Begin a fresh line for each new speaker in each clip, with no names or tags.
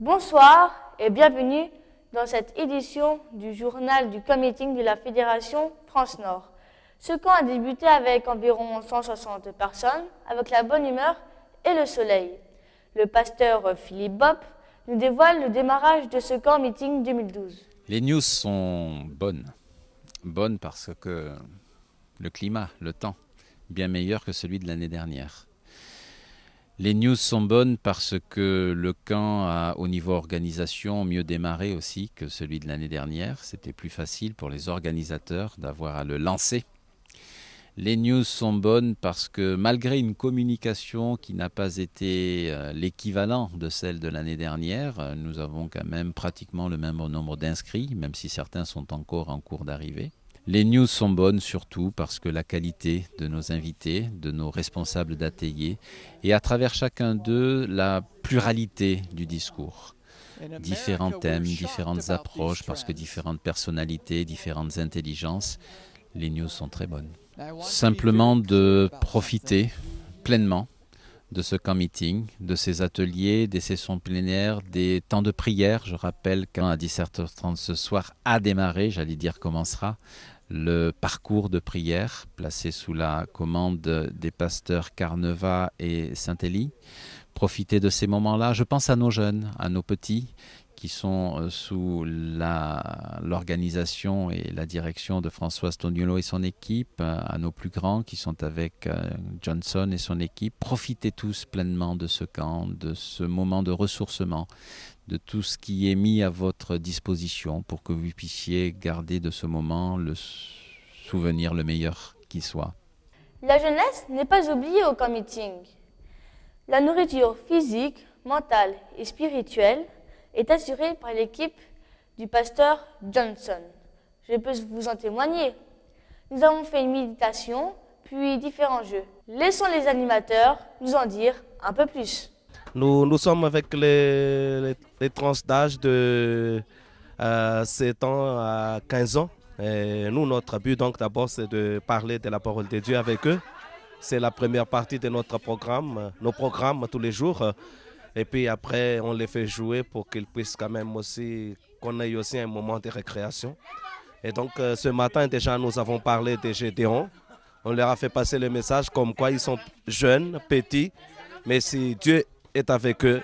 Bonsoir et bienvenue dans cette édition du journal du co-meeting de la Fédération France Nord. Ce camp a débuté avec environ 160 personnes, avec la bonne humeur et le soleil. Le pasteur Philippe Bob nous dévoile le démarrage de ce camp meeting 2012.
Les news sont bonnes. Bonnes parce que le climat, le temps, bien meilleur que celui de l'année dernière. Les news sont bonnes parce que le camp a, au niveau organisation, mieux démarré aussi que celui de l'année dernière. C'était plus facile pour les organisateurs d'avoir à le lancer. Les news sont bonnes parce que malgré une communication qui n'a pas été euh, l'équivalent de celle de l'année dernière, euh, nous avons quand même pratiquement le même nombre d'inscrits, même si certains sont encore en cours d'arrivée. Les news sont bonnes surtout parce que la qualité de nos invités, de nos responsables d'atelier, et à travers chacun d'eux, la pluralité du discours. Différents thèmes, différentes approches, parce que différentes personnalités, différentes intelligences, les news sont très bonnes. Simplement de profiter pleinement de ce camp meeting, de ces ateliers, des sessions plénières, des temps de prière. Je rappelle à 17h30 ce soir a démarré, j'allais dire commencera, le parcours de prière placé sous la commande des pasteurs Carneva et Saint-Élie. profitez de ces moments-là. Je pense à nos jeunes, à nos petits qui sont euh, sous l'organisation et la direction de François Stoniolo et son équipe, euh, à nos plus grands qui sont avec euh, Johnson et son équipe. Profitez tous pleinement de ce camp, de ce moment de ressourcement, de tout ce qui est mis à votre disposition pour que vous puissiez garder de ce moment le souvenir le meilleur qui
soit. La jeunesse n'est pas oubliée au camp meeting. La nourriture physique, mentale et spirituelle est assuré par l'équipe du pasteur Johnson. Je peux vous en témoigner. Nous avons fait une méditation, puis différents jeux. Laissons les animateurs nous en dire un peu plus.
Nous, nous sommes avec les, les, tranches d'âge de euh, 7 ans à 15 ans. Et nous, notre but, donc, d'abord, c'est de parler de la parole de Dieu avec eux. C'est la première partie de notre programme, nos programmes tous les jours. Et puis après, on les fait jouer pour qu'ils puissent quand même aussi, qu'on ait aussi un moment de récréation. Et donc euh, ce matin, déjà, nous avons parlé des Gédéons. On leur a fait passer le message comme quoi ils sont jeunes, petits, mais si Dieu est avec eux,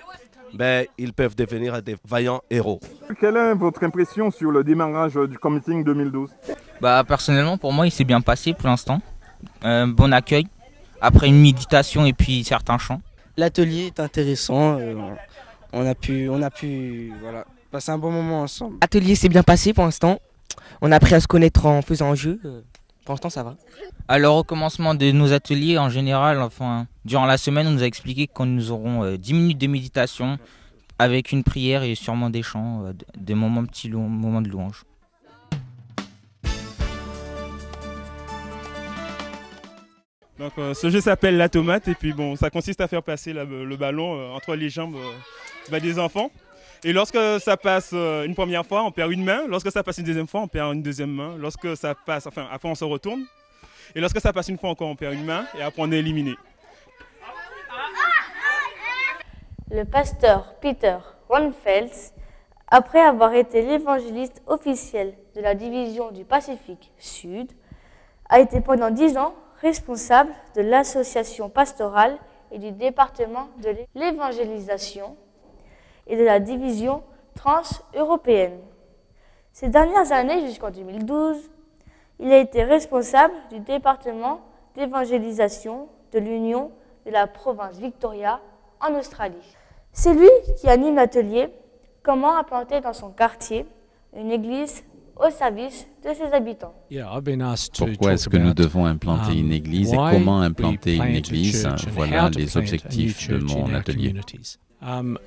ben, ils peuvent devenir des vaillants héros.
Quelle est votre impression sur le démarrage du committing 2012
bah, Personnellement, pour moi, il s'est bien passé pour l'instant. un euh, bon accueil, après une méditation et puis certains chants
l'atelier est intéressant. Euh, on a pu, on a pu voilà, passer un bon moment ensemble. L'atelier s'est bien passé pour l'instant. On a appris à se connaître en faisant un jeu. Euh, pour l'instant, ça va.
Alors, au commencement de nos ateliers, en général, enfin, durant la semaine, on nous a expliqué que nous aurons 10 euh, minutes de méditation avec une prière et sûrement des chants, des moments, petits moments de louange. Euh, ce jeu s'appelle la tomate et puis bon, ça consiste à faire passer le ballon euh, entre les jambes euh, bah, des enfants. Et lorsque ça passe une première fois, on perd une main. Lorsque ça passe une deuxième fois, on perd une deuxième main. Lorsque ça passe, enfin après on se retourne. Et lorsque ça passe une fois encore, on perd une main et après on est éliminé.
Le pasteur Peter Ronfels, après avoir été l'évangéliste officiel de la division du Pacifique Sud, a été pendant dix ans responsable de l'association pastorale et du département de l'évangélisation et de la division transeuropéenne. Ces dernières années, jusqu'en 2012, il a été responsable du département d'évangélisation de l'Union de la province Victoria en Australie. C'est lui qui anime l'atelier Comment implanter dans son quartier une église au service de ses habitants.
Pourquoi est-ce que nous devons implanter um, une église et comment implanter une église Voilà les objectifs de mon atelier. Um,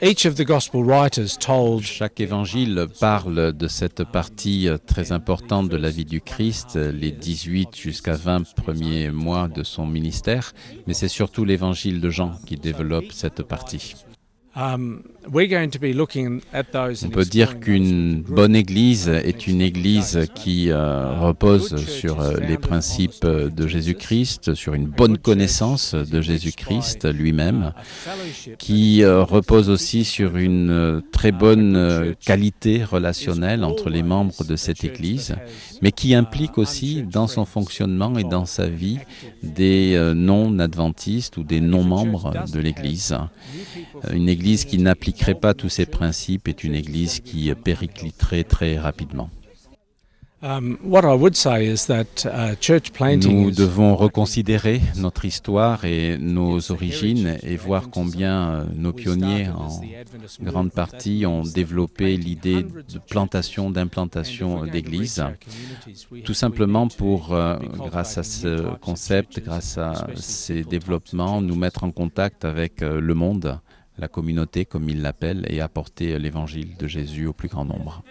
Chaque évangile parle de cette partie euh, très importante de la vie du Christ, euh, les 18 jusqu'à 20 premiers mois de son ministère, mais c'est surtout l'évangile de Jean qui développe cette partie. Um, On peut dire qu'une bonne Église est une Église qui uh, euh, repose sur euh, les principes euh, de Jésus-Christ, sur une bonne connaissance de Jésus-Christ uh, lui-même, qui repose aussi sur une uh, très bonne qualité relationnelle entre les membres de cette Église, mais qui implique aussi dans son fonctionnement et dans sa vie des non-adventistes ou des non-membres de l'Église. Une Église église qui n'appliquerait pas tous ces principes est une église qui péricliterait très rapidement. Um, uh, nous devons reconsidérer notre histoire et nos origines et voir combien euh, nos pionniers, en grande partie, ont développé l'idée de plantation, d'implantation d'églises, tout simplement pour, euh, grâce à ce concept, grâce à ces développements, nous mettre en contact avec euh, le monde la communauté, comme il l'appelle, et apporter l'évangile de Jésus au plus grand nombre.